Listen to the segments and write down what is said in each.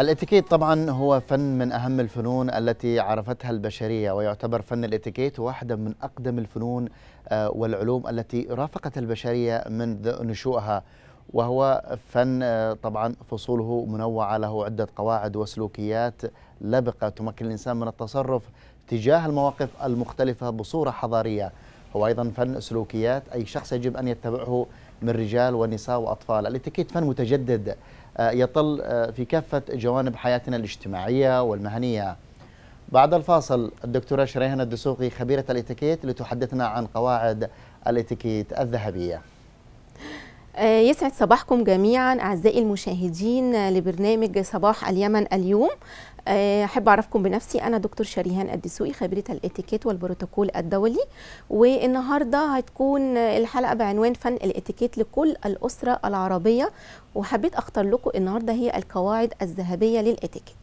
الاتيكيت طبعا هو فن من اهم الفنون التي عرفتها البشريه ويعتبر فن الاتيكيت واحدا من اقدم الفنون آه، والعلوم التي رافقت البشريه منذ نشوئها وهو فن آه، طبعا فصوله منوعه له عده قواعد وسلوكيات لبقه تمكن الانسان من التصرف تجاه المواقف المختلفه بصوره حضاريه هو ايضا فن سلوكيات اي شخص يجب ان يتبعه من رجال ونساء وأطفال الاتيكيت فن متجدد آه، يطل آه، في كافة جوانب حياتنا الاجتماعية والمهنية بعد الفاصل الدكتورة شريهنا الدسوقي خبيرة الاتيكيت لتحدثنا عن قواعد الاتيكيت الذهبية آه، يسعد صباحكم جميعا اعزائي المشاهدين لبرنامج صباح اليمن اليوم آه، احب اعرفكم بنفسي انا دكتور شريهان الدسوقي خبيره الاتيكيت والبروتوكول الدولي والنهارده هتكون الحلقه بعنوان فن الاتيكيت لكل الاسره العربيه وحبيت اختار لكم النهارده هي القواعد الذهبيه للاتيكيت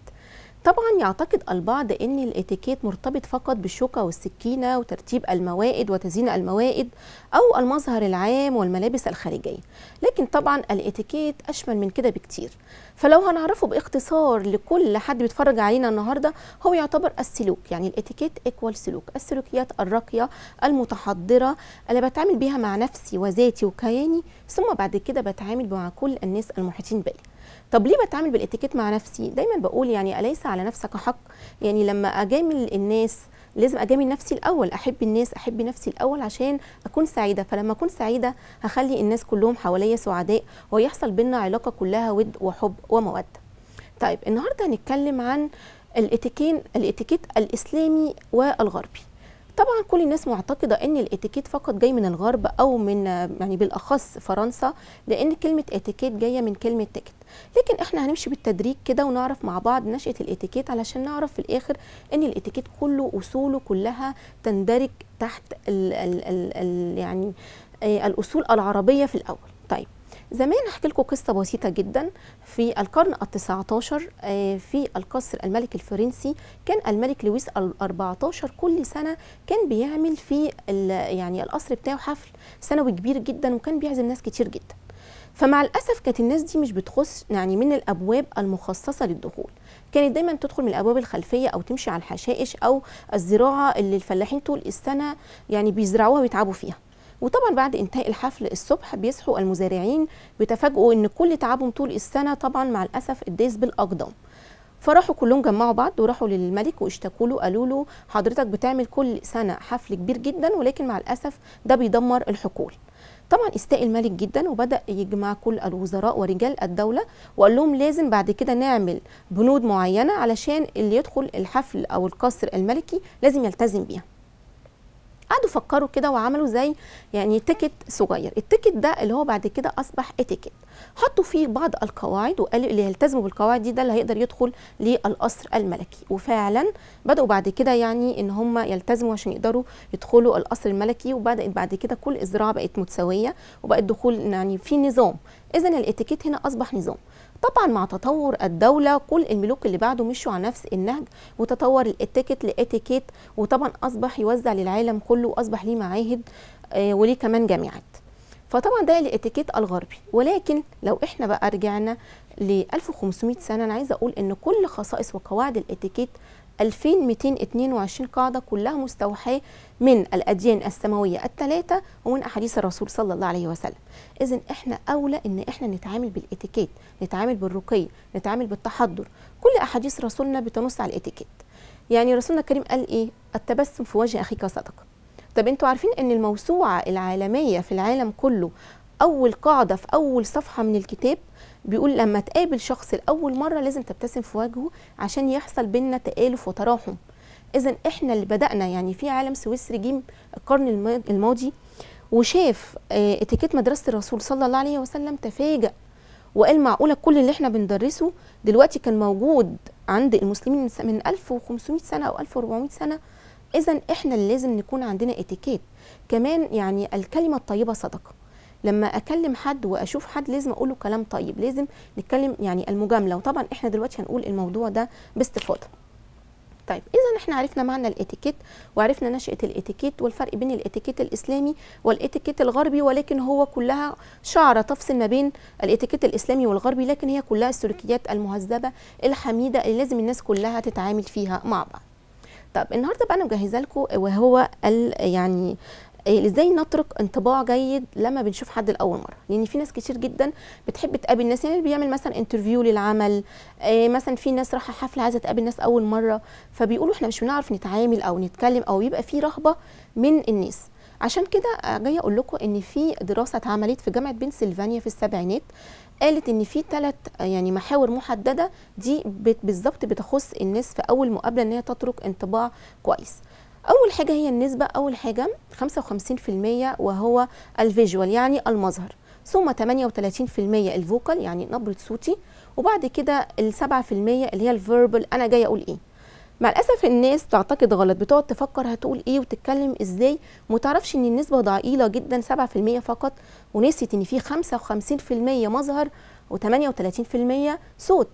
طبعا يعتقد البعض ان الاتيكيت مرتبط فقط بالشوكه والسكينه وترتيب الموائد وتزيين الموائد او المظهر العام والملابس الخارجيه لكن طبعا الاتيكيت اشمل من كده بكتير فلو هنعرفه باختصار لكل حد بيتفرج علينا النهارده هو يعتبر السلوك يعني الاتيكيت ايكوال سلوك السلوكيات الراقيه المتحضره اللي بتعامل بيها مع نفسي وذاتي وكياني ثم بعد كده بتعامل مع كل الناس المحيطين بيا طب ليه بتعامل بالاتيكيت مع نفسي دايما بقول يعني اليس على نفسك حق يعني لما اجامل الناس لازم اجامل نفسي الاول احب الناس احب نفسي الاول عشان اكون سعيده فلما اكون سعيده هخلي الناس كلهم حواليا سعداء ويحصل بينا علاقه كلها ود وحب وموده طيب النهارده هنتكلم عن الاتيكين الاتيكيت الاسلامي والغربي طبعا كل الناس معتقده ان الاتيكيت فقط جاي من الغرب او من يعني بالاخص فرنسا لان كلمه اتيكيت جايه من كلمه تيكت لكن احنا هنمشي بالتدريج كده ونعرف مع بعض نشاه الاتيكيت علشان نعرف في الاخر ان الاتيكيت كله اصوله كلها تندرج تحت الـ الـ الـ يعني آه، الاصول العربيه في الاول طيب زمان هحكي لكم قصه بسيطه جدا في القرن ال19 آه، في القصر الملك الفرنسي كان الملك لويس ال14 كل سنه كان بيعمل في يعني القصر بتاعه حفل سنوي كبير جدا وكان بيعزم ناس كتير جدا فمع الاسف كانت الناس دي مش بتخش يعني من الابواب المخصصه للدخول كانت دايما تدخل من الابواب الخلفيه او تمشي على الحشائش او الزراعه اللي الفلاحين طول السنه يعني بيزرعوها ويتعبوا فيها وطبعا بعد انتهاء الحفل الصبح بيصحوا المزارعين بيتفاجئوا ان كل تعبهم طول السنه طبعا مع الاسف الداس بالاقدام فراحوا كلهم جمعوا بعض وراحوا للملك واشتكوا له قالوا له حضرتك بتعمل كل سنه حفل كبير جدا ولكن مع الاسف ده بيدمر الحقول طبعا استاء الملك جدا وبدا يجمع كل الوزراء ورجال الدوله وقال لهم لازم بعد كده نعمل بنود معينه علشان اللي يدخل الحفل او القصر الملكي لازم يلتزم بيها قعدوا فكروا كده وعملوا زي يعني تيكت صغير التيكت ده اللي هو بعد كده اصبح اتيكت حطوا فيه بعض القواعد وقالوا اللي يلتزموا بالقواعد دي ده اللي هيقدر يدخل للقصر الملكي وفعلا بداوا بعد كده يعني ان هم يلتزموا عشان يقدروا يدخلوا القصر الملكي وبدات بعد كده كل الزراعه بقت متساويه وبقت دخول يعني في نظام اذا الاتيكيت هنا اصبح نظام طبعا مع تطور الدوله كل الملوك اللي بعده مشوا على نفس النهج وتطور الاتيكيت لاتيكيت وطبعا اصبح يوزع للعالم كله واصبح ليه معاهد آه، وليه كمان جامعات فطبعا ده الاتيكيت الغربي ولكن لو احنا بقى رجعنا ل 1500 سنه انا عايزه اقول ان كل خصائص وقواعد الاتيكيت 2222 قاعدة كلها مستوحاة من الأديان السماوية الثلاثة ومن أحاديث الرسول صلى الله عليه وسلم إذا إحنا أولى إن إحنا نتعامل بالإتيكيت نتعامل بالرقي نتعامل بالتحضر كل أحاديث رسولنا بتنص على الإتيكيت يعني رسولنا الكريم قال إيه التبسم في وجه أخيك صدقة طب انتوا عارفين ان الموسوعه العالميه في العالم كله اول قاعده في اول صفحه من الكتاب بيقول لما تقابل شخص لاول مره لازم تبتسم في وجهه عشان يحصل بينا تالف وتراحم اذا احنا اللي بدانا يعني في عالم سويسري جيم القرن الماضي وشاف آه، اتيكيت مدرسه الرسول صلى الله عليه وسلم تفاجأ وقال معقوله كل اللي احنا بندرسه دلوقتي كان موجود عند المسلمين من 1500 سنه او 1400 سنه اذا احنا اللي لازم نكون عندنا اتيكيت كمان يعني الكلمه الطيبه صدقه لما اكلم حد واشوف حد لازم اقول له كلام طيب لازم نتكلم يعني المجامله وطبعا احنا دلوقتي هنقول الموضوع ده باستفاضه طيب اذا احنا عرفنا معنى الاتيكيت وعرفنا نشاه الاتيكيت والفرق بين الاتيكيت الاسلامي والاتيكيت الغربي ولكن هو كلها شعره تفصل ما بين الاتيكيت الاسلامي والغربي لكن هي كلها السلوكيات المهذبه الحميده اللي لازم الناس كلها تتعامل فيها مع بعض طب النهارده بقى انا مجهزه لكم وهو يعني إيه، ازاي نترك انطباع جيد لما بنشوف حد لاول مره لان يعني في ناس كتير جدا بتحب تقابل ناس يعني بيعمل مثلا انترفيو للعمل إيه، مثلا في ناس رايحه حفله عايزه تقابل ناس اول مره فبيقولوا احنا مش بنعرف نتعامل او نتكلم او بيبقى في رهبه من الناس عشان كده آه، جايه اقول لكم ان في دراسه اتعملت في جامعه بنسلفانيا في السبعينات قالت ان في ثلاث آه، يعني محاور محدده دي بالظبط بتخص الناس في اول مقابله ان هي تترك انطباع كويس اول حاجه هي النسبه اول حاجه 55% وهو الفيجوال يعني المظهر ثم 38% الفوكال يعني نبره صوتي وبعد كده ال 7% اللي هي الفيربال انا جايه اقول ايه مع الاسف الناس تعتقد غلط بتقعد تفكر هتقول ايه وتتكلم ازاي متعرفش ان النسبه ضئيله جدا 7% فقط ونسيت ان في 55% مظهر و38% صوت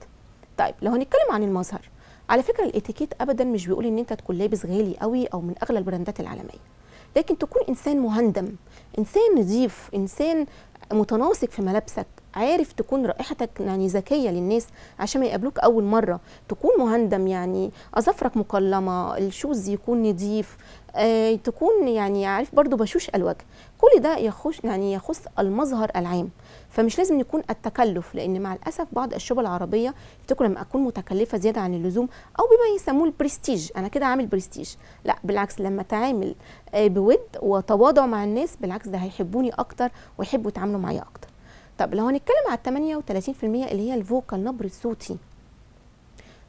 طيب لو هنتكلم عن المظهر على فكره الاتيكيت ابدا مش بيقول ان انت تكون لابس غالي قوي او من اغلى البراندات العالميه لكن تكون انسان مهندم انسان نظيف انسان متناسق في ملابسك عارف تكون رائحتك يعني ذكيه للناس عشان ما يقابلوك اول مره تكون مهندم يعني اظافرك مقلمه الشوز يكون نضيف آه تكون يعني عارف برضو بشوش الوجه كل ده يخش يعني يخص المظهر العام فمش لازم يكون التكلف لان مع الاسف بعض الشبه العربيه بتكون لما اكون متكلفه زياده عن اللزوم او بما يسموه البرستيج انا كده عامل برستيج لا بالعكس لما اتعامل آه بود وتواضع مع الناس بالعكس ده هيحبوني اكتر ويحبوا يتعاملوا معايا اكتر طب لو هنتكلم على 38% اللي هي الفوكال نبر الصوتي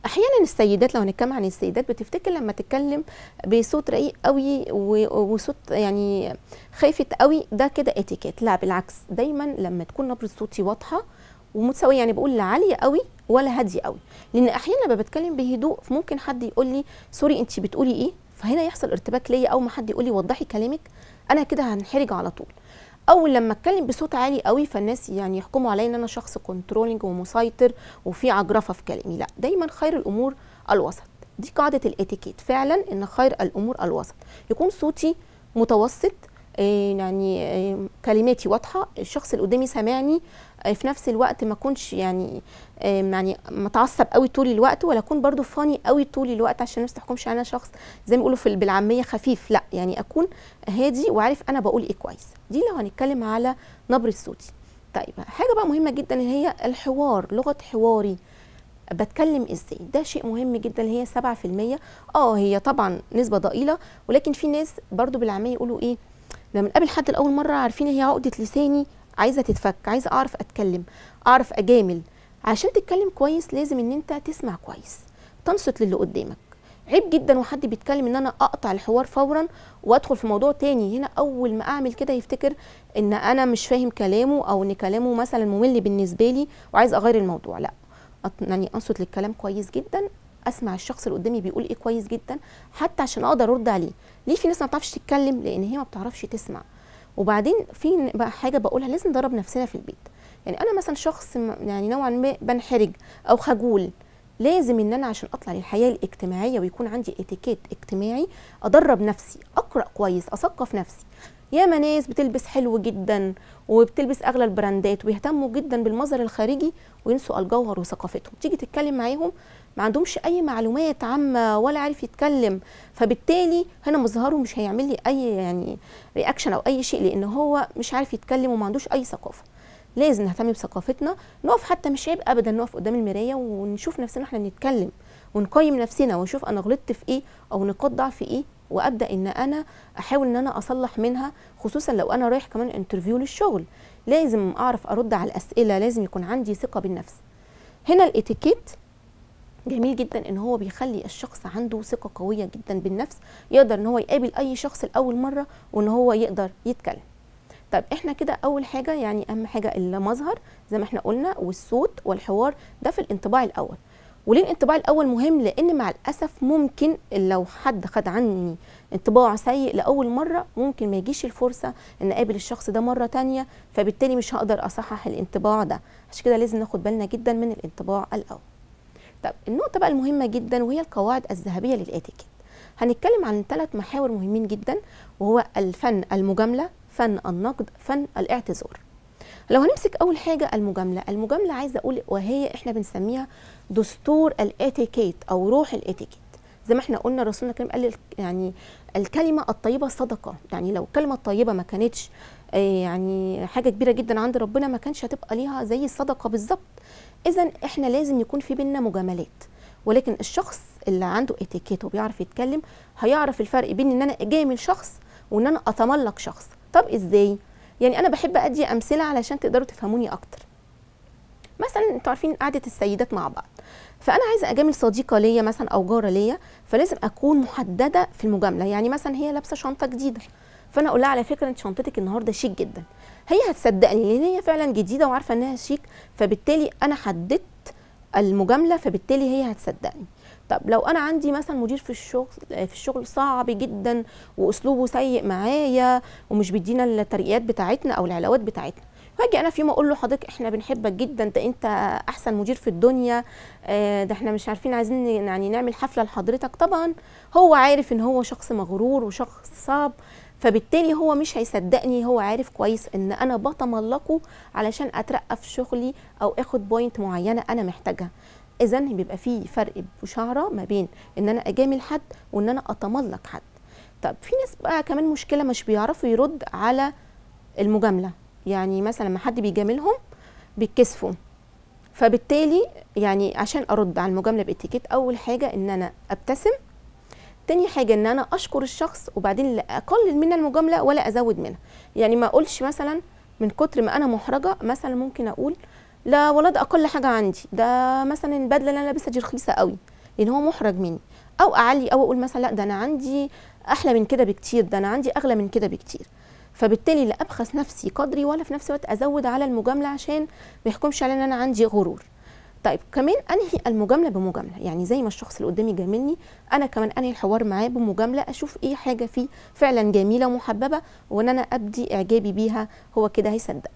احيانا السيدات لو هنتكلم عن السيدات بتفتكر لما تتكلم بصوت رقيق قوي وصوت يعني خافت قوي ده كده اتيكيت لا بالعكس دايما لما تكون نبره صوتي واضحه ومتساويه يعني بقول لا عاليه قوي ولا هاديه قوي لان احيانا لما بتكلم بهدوء ممكن حد يقول لي سوري انت بتقولي ايه فهنا يحصل ارتباك ليا او ما حد يقول لي وضحي كلامك انا كده هنحرج على طول او لما اتكلم بصوت عالي قوي فالناس يعني يحكموا عليا ان انا شخص كنترولنج ومسيطر وفي عجرفه في كلامي لا دايما خير الامور الوسط دي قاعده الاتيكيت فعلا ان خير الامور الوسط يكون صوتي متوسط إيه، يعني إيه، كلماتي واضحه الشخص اللي قدامي سامعني إيه، في نفس الوقت ما اكونش يعني يعني متعصب قوي طول الوقت ولا اكون برضو فاني قوي طول الوقت عشان الناس تحكمش انا شخص زي ما بيقولوا في بالعاميه خفيف لا يعني اكون هادي وعارف انا بقول ايه كويس دي لو هنتكلم على نبره صوتي طيب حاجه بقى مهمه جدا هي الحوار لغه حواري بتكلم ازاي ده شيء مهم جدا هي 7% اه هي طبعا نسبه ضئيله ولكن في ناس برضو بالعاميه يقولوا ايه لما نقابل حد لاول مره عارفين هي عقده لساني عايزه تتفك عايزه اعرف اتكلم اعرف اجامل عشان تتكلم كويس لازم ان انت تسمع كويس تنصت للي قدامك عيب جدا وحد بيتكلم ان انا اقطع الحوار فورا وادخل في موضوع تاني هنا اول ما اعمل كده يفتكر ان انا مش فاهم كلامه او ان كلامه مثلا ممل بالنسبه لي وعايز اغير الموضوع لا يعني انصت للكلام كويس جدا اسمع الشخص اللي قدامي بيقول ايه كويس جدا حتى عشان اقدر ارد عليه ليه في ناس ما بتعرفش تتكلم لان هي ما بتعرفش تسمع وبعدين في بقى حاجه بقولها لازم ندرب نفسنا في البيت يعني انا مثلا شخص يعني نوعا ما بنحرج او خجول لازم ان انا عشان اطلع للحياه الاجتماعيه ويكون عندي اتيكيت اجتماعي ادرب نفسي اقرا كويس اثقف نفسي ياما ناس بتلبس حلو جدا وبتلبس اغلى البراندات ويهتموا جدا بالمظهر الخارجي وينسوا الجوهر وثقافتهم تيجي تتكلم معاهم ما عندهمش اي معلومات عامه ولا عارف يتكلم فبالتالي هنا مظهره مش هيعمل لي اي يعني رياكشن او اي شيء لان هو مش عارف يتكلم وما عندوش اي ثقافه لازم نهتم بثقافتنا نقف حتى مش عيب ابدا نقف قدام المرايه ونشوف نفسنا احنا بنتكلم ونقيم نفسنا ونشوف انا غلطت في ايه او نقاط ضعف ايه وابدا ان انا احاول ان انا اصلح منها خصوصا لو انا رايح كمان انترفيو للشغل لازم اعرف ارد على الاسئله لازم يكون عندي ثقه بالنفس هنا الاتيكيت جميل جدا ان هو بيخلي الشخص عنده ثقه قويه جدا بالنفس يقدر ان هو يقابل اي شخص لاول مره وان هو يقدر يتكلم طب احنا كده اول حاجه يعني اهم حاجه المظهر زي ما احنا قلنا والصوت والحوار ده في الانطباع الاول وليه الانطباع الاول مهم لان مع الاسف ممكن لو حد خد عني انطباع سيء لاول مره ممكن ما يجيش الفرصه ان اقابل الشخص ده مره تانية فبالتالي مش هقدر اصحح الانطباع ده عشان كده لازم ناخد بالنا جدا من الانطباع الاول طب النقطه بقى المهمه جدا وهي القواعد الذهبيه للاتيكيت هنتكلم عن ثلاث محاور مهمين جدا وهو الفن المجامله فن النقد فن الاعتذار لو هنمسك اول حاجه المجامله المجامله عايزه اقول وهي احنا بنسميها دستور الاتيكيت او روح الاتيكيت زي ما احنا قلنا رسولنا الكريم قال يعني الكلمه الطيبه صدقه يعني لو الكلمه الطيبه ما كانتش آه، يعني حاجه كبيره جدا عند ربنا ما كانش هتبقى ليها زي الصدقه بالظبط اذا احنا لازم يكون في بينا مجاملات ولكن الشخص اللي عنده اتيكيت وبيعرف يتكلم هيعرف الفرق بين ان انا اجامل شخص وان انا اتملق شخص طب ازاي يعني انا بحب ادي امثله علشان تقدروا تفهموني اكتر مثلا انتوا عارفين قعده السيدات مع بعض فانا عايزه اجامل صديقه ليا مثلا او جاره ليا فلازم اكون محدده في المجامله يعني مثلا هي لابسه شنطه جديده فانا اقول لها على فكره انت شنطتك النهارده شيك جدا هي هتصدقني لان هي فعلا جديده وعارفه انها شيك فبالتالي انا حددت المجامله فبالتالي هي هتصدقني طب لو انا عندي مثلا مدير في الشغل آه، في الشغل صعب جدا واسلوبه سيء معايا ومش بيدينا الترقيات بتاعتنا او العلاوات بتاعتنا فاجي انا في يوم اقول له حضرتك احنا بنحبك جدا ده انت احسن مدير في الدنيا آه، ده احنا مش عارفين عايزين يعني نعمل حفله لحضرتك طبعا هو عارف ان هو شخص مغرور وشخص صعب فبالتالي هو مش هيصدقني هو عارف كويس ان انا بتملقه علشان اترقى في شغلي او اخد بوينت معينه انا محتاجها اذا بيبقى في فرق بشعره ما بين ان انا اجامل حد وان انا اتملق حد طب في ناس بقى كمان مشكله مش بيعرفوا يرد على المجامله يعني مثلا لما حد بيجاملهم بيتكسفوا فبالتالي يعني عشان ارد على المجامله باتيكيت اول حاجه ان انا ابتسم تاني حاجة إن أنا أشكر الشخص وبعدين لا أقلل من المجاملة ولا أزود منها يعني ما أقولش مثلا من كتر ما أنا محرجة مثلا ممكن أقول لا والله ده اقل حاجه عندي ده مثلا البدله اللي انا لابسها دي رخيصه قوي لان هو محرج مني او اعلي او اقول مثلا لا ده انا عندي احلى من كده بكتير ده انا عندي اغلى من كده بكتير فبالتالي لا ابخس نفسي قدري ولا في نفس الوقت ازود على المجامله عشان ما يحكمش علي ان انا عندي غرور طيب كمان انهي المجامله بمجامله يعني زي ما الشخص اللي قدامي جاملني انا كمان انهي الحوار معاه بمجامله اشوف ايه حاجه فيه فعلا جميله ومحببه وان انا ابدي اعجابي بيها هو كده هيصدق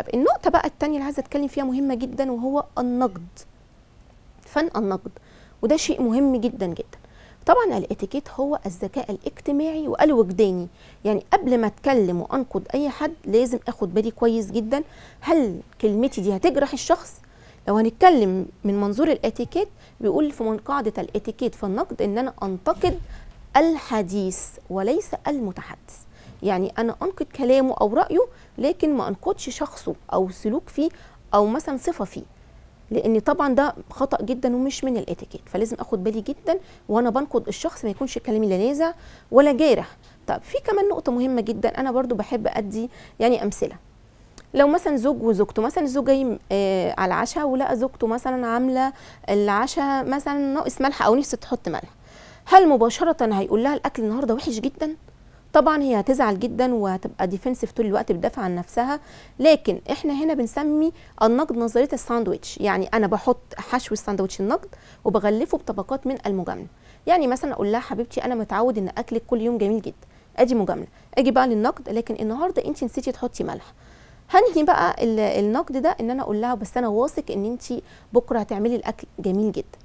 طيب النقطه بقى الثانيه اللي عايزه اتكلم فيها مهمه جدا وهو النقد فن النقد وده شيء مهم جدا جدا طبعا الاتيكيت هو الذكاء الاجتماعي والوجداني يعني قبل ما اتكلم وانقد اي حد لازم اخد بالي كويس جدا هل كلمتي دي هتجرح الشخص لو هنتكلم من منظور الاتيكيت بيقول في من قاعده الاتيكيت في النقد ان انا انتقد الحديث وليس المتحدث يعني انا انقد كلامه او رايه لكن ما انقدش شخصه او سلوك فيه او مثلا صفه فيه لان طبعا ده خطا جدا ومش من الاتيكيت فلازم اخد بالي جدا وانا بنقد الشخص ما يكونش كلامي لا نازع ولا جارح طب في كمان نقطه مهمه جدا انا برضو بحب ادي يعني امثله لو مثلا زوج وزوجته مثلا الزوج جاي آه على العشاء ولقى زوجته مثلا عامله العشاء مثلا ناقص ملح او نفسه تحط ملح هل مباشره هيقول لها الاكل النهارده وحش جدا طبعا هي هتزعل جدا وهتبقى ديفنسيف طول الوقت بتدافع عن نفسها لكن احنا هنا بنسمي النقد نظريه الساندويتش يعني انا بحط حشو الساندويتش النقد وبغلفه بطبقات من المجامله يعني مثلا اقول لها حبيبتي انا متعود ان اكلك كل يوم جميل جدا ادي مجامله اجي بقى للنقد لكن النهارده انت نسيتي تحطي ملح هنهي بقى النقد ده ان انا اقول لها بس انا واثق ان انت بكره هتعملي الاكل جميل جدا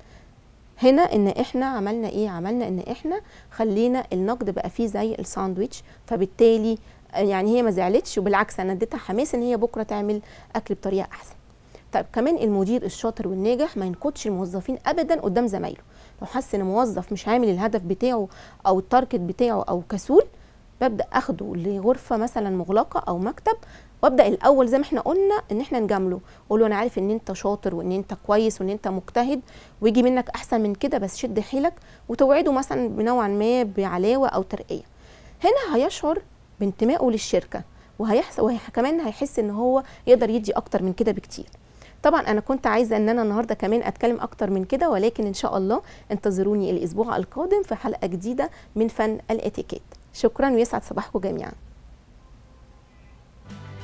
هنا ان احنا عملنا ايه عملنا ان احنا خلينا النقد بقى فيه زي الساندويتش فبالتالي آه، يعني هي ما زعلتش وبالعكس انا اديتها حماس ان هي بكره تعمل اكل بطريقه احسن طيب كمان المدير الشاطر والناجح ما ينقدش الموظفين ابدا قدام زمايله لو حس ان موظف مش عامل الهدف بتاعه او التارجت بتاعه او كسول ببدا اخده لغرفه مثلا مغلقه او مكتب وابدا الاول زي ما احنا قلنا ان احنا نجامله اقول له انا عارف ان انت شاطر وان انت كويس وان انت مجتهد ويجي منك احسن من كده بس شد حيلك وتوعده مثلا بنوعا ما بعلاوه او ترقيه هنا هيشعر بانتمائه للشركه وهيحس وكمان هيحس ان هو يقدر يدي اكتر من كده بكتير طبعا انا كنت عايزه ان انا النهارده كمان اتكلم اكتر من كده ولكن ان شاء الله انتظروني الاسبوع القادم في حلقه جديده من فن الاتيكيت شكرا ويسعد صباحكم جميعا